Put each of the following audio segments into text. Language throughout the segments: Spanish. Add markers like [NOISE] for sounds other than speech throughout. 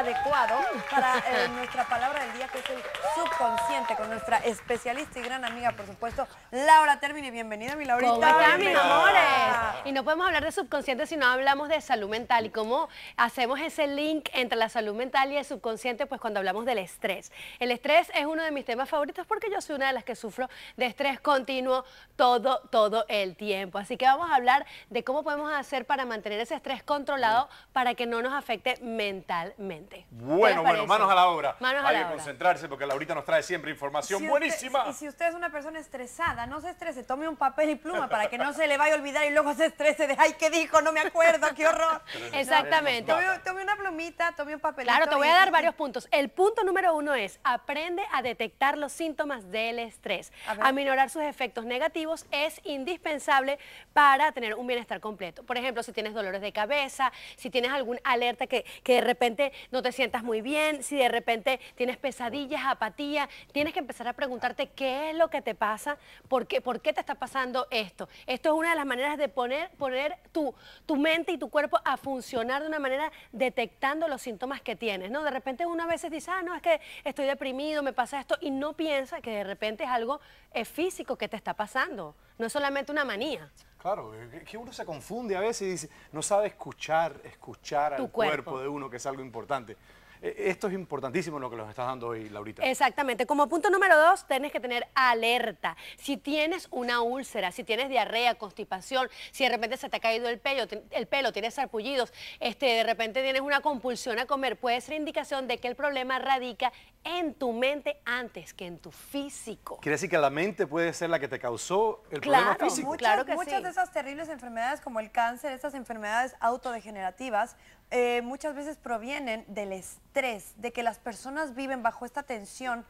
adecuado para eh, nuestra palabra del día, que es el subconsciente, con nuestra especialista y gran amiga, por supuesto, Laura Termini. Bienvenida, mi Laurita. ¿Cómo mis amores? Y no podemos hablar de subconsciente si no hablamos de salud mental y cómo hacemos ese link entre la salud mental y el subconsciente, pues cuando hablamos del estrés. El estrés es uno de mis temas favoritos porque yo soy una de las que sufro de estrés continuo todo, todo el tiempo. Así que vamos a hablar de cómo podemos hacer para mantener ese estrés controlado para que no nos afecte mentalmente. Bueno, bueno, manos a la obra. Hay que concentrarse porque Laurita nos trae siempre información buenísima. y si usted es una persona estresada, no se estrese, tome un papel y pluma para que no se le vaya a olvidar y luego se estrese de, ay, ¿qué dijo? No me acuerdo, qué horror. [LAUGHS] Exactamente. Tome, una plumita, tome un papel Claro, te voy a dar [LAUGHS] varios puntos. El punto número uno es, aprende a detectar los síntomas del estrés. Aminorar sus efectos negativos es indispensable para tener un bienestar completo. Por ejemplo, si tienes dolores de cabeza, si tienes algún alerta que, que de repente no no te sientas muy bien, si de repente tienes pesadillas, apatía, tienes que empezar a preguntarte qué es lo que te pasa, por qué, por qué te está pasando esto. Esto es una de las maneras de poner, poner tu, mente y tu cuerpo a funcionar de una manera detectando los síntomas que tienes, ¿no? De repente una a veces dice, ah, no, es que estoy deprimido, me pasa esto, y no piensa que de repente es algo eh, físico que te está pasando, no es solamente una manía. Claro, que uno se confunde a veces y dice, no sabe escuchar, escuchar al cuerpo. de uno, que es algo importante. Eh, esto es importantísimo lo que nos estás dando hoy, Laurita. Exactamente. Como punto número dos, tienes que tener alerta. Si tienes una úlcera, si tienes diarrea, constipación, si de repente se te ha caído el pelo, el pelo tienes sarpullidos, este, de repente tienes una compulsión a comer, puede ser indicación de que el problema radica en tu mente antes que en tu físico. Quiere decir que la mente puede ser la que te causó el problema físico. Muchas, claro que muchas de esas terribles enfermedades como el cáncer, estas enfermedades autodegenerativas, eh, muchas veces provienen del estrés, de que las personas viven bajo esta tensión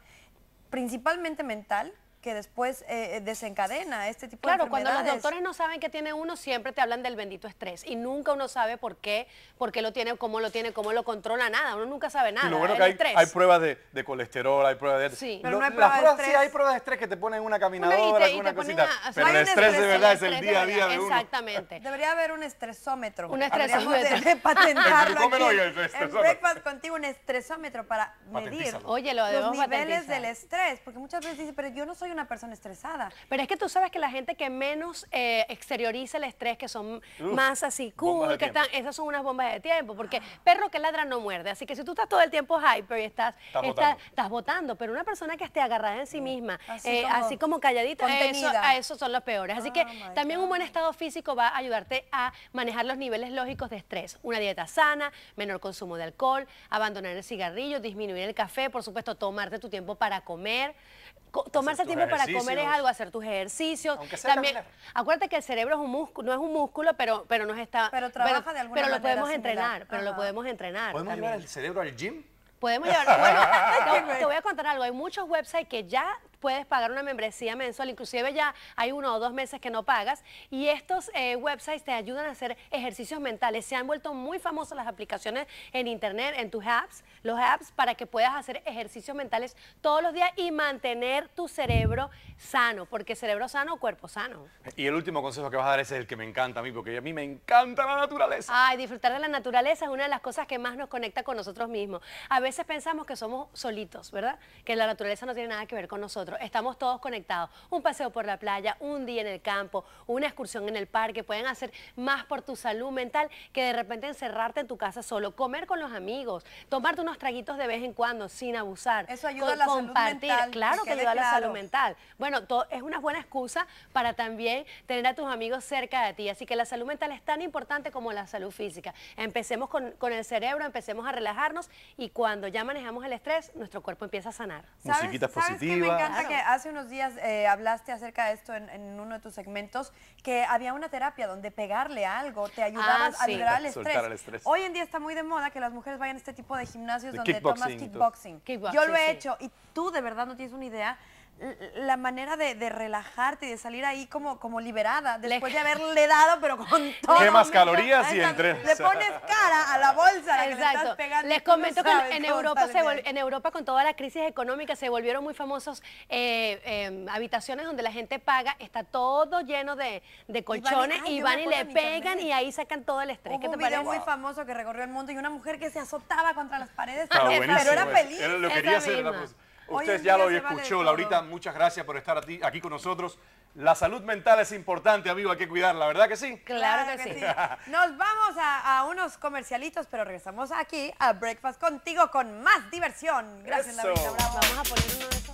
principalmente mental, que después eh, eh, desencadena este tipo de enfermedades. Claro, cuando los doctores no saben que tiene uno, siempre te hablan del bendito estrés y nunca uno sabe por qué, por qué lo tiene, cómo lo tiene, cómo lo controla, nada, uno nunca sabe nada. lo bueno que hay, pruebas de, colesterol, hay pruebas de... Sí, pero no hay pruebas de estrés. Sí, hay pruebas de estrés que te ponen una caminadora, una, cosita, pero el estrés, de verdad es el día a día de uno. Exactamente. [LAUGHS] Debería haber un estresómetro. Un estresómetro. De, [LAUGHS] patentarlo aquí. El en Breakfast contigo, un estresómetro para medir Oye, los niveles del estrés, porque muchas veces dicen, pero yo no soy una persona estresada. Pero es que tú sabes que la gente que menos eh, exterioriza el estrés, que son más así cool, que están, esas son unas bombas de tiempo, porque perro que ladra no muerde. Así que si tú estás todo el tiempo hyper y estás, estás, votando. pero una persona que esté agarrada en sí mm. misma, eh, así, como, calladita, a eso son los peores. Así que oh también un buen estado físico va a ayudarte a manejar los niveles lógicos de estrés. Una dieta sana, menor consumo de alcohol, abandonar el cigarrillo, disminuir el café, por supuesto, tomarte tu tiempo para comer, tomarse tiempo para comer es algo, hacer tus ejercicios. También, acuérdate que el cerebro es un no es un músculo, pero, pero no está. Pero trabaja de alguna Lo podemos entrenar, pero lo podemos entrenar. ¿Podemos llevar el cerebro al gym? Podemos llevar. [LAUGHS] Bueno, [LAUGHS] te, voy a contar algo. Hay muchos websites que ya puedes pagar una membresía mensual, inclusive ya hay uno o dos meses que no pagas y estos eh, websites te ayudan a hacer ejercicios mentales. Se han vuelto muy famosas las aplicaciones en internet, en tus apps, los apps para que puedas hacer ejercicios mentales todos los días y mantener tu cerebro sano, porque cerebro sano, cuerpo sano. Y el último consejo que vas a dar es el que me encanta a mí, porque a mí me encanta la naturaleza. Ay, disfrutar de la naturaleza es una de las cosas que más nos conecta con nosotros mismos. A veces pensamos que somos solitos, ¿verdad? Que la naturaleza no tiene nada que ver con nosotros Estamos todos conectados. Un paseo por la playa, un día en el campo, una excursión en el parque. Pueden hacer más por tu salud mental que de repente encerrarte en tu casa solo. Comer con los amigos, tomarte unos traguitos de vez en cuando sin abusar. Eso ayuda a la salud mental. Claro que, ayuda a la salud mental. Bueno, es una buena excusa para también tener a tus amigos cerca de ti. Así que la salud mental es tan importante como la salud física. Empecemos con, con el cerebro, empecemos a relajarnos y cuando ya manejamos el estrés, nuestro cuerpo empieza a sanar. Musiquitas positivas hace unos días eh, hablaste acerca de esto en, uno de tus segmentos, que había una terapia donde pegarle algo te ayudaba ah, a liberar el estrés. Hoy en día está muy de moda que las mujeres vayan a este tipo de gimnasios donde tomas kickboxing. kickboxing. Yo lo he hecho y tú de verdad no tienes una idea la manera de, relajarte y de salir ahí como, como liberada, después de [LAUGHS] haberle dado, pero con todo. más calorías y entre Le pones cara a la bolsa Les comento que en Europa, con toda la crisis económica, se volvieron muy famosos eh, eh, habitaciones donde la gente paga, está todo lleno de, colchones y van y, le pegan y ahí sacan todo el estrés. Hubo te un muy famoso que recorrió el mundo y una mujer que se azotaba contra las paredes. Ah, pero era eh. feliz. Era lo quería Usted ya lo escuchó. Laurita, muchas gracias por estar aquí con nosotros. La salud mental es importante, amigo, hay que cuidarla, ¿verdad que sí? Claro, que, sí. [LAUGHS] Nos vamos a, unos comercialitos, pero regresamos aquí a Breakfast contigo con más diversión. Gracias, Laurita. Vamos a poner uno de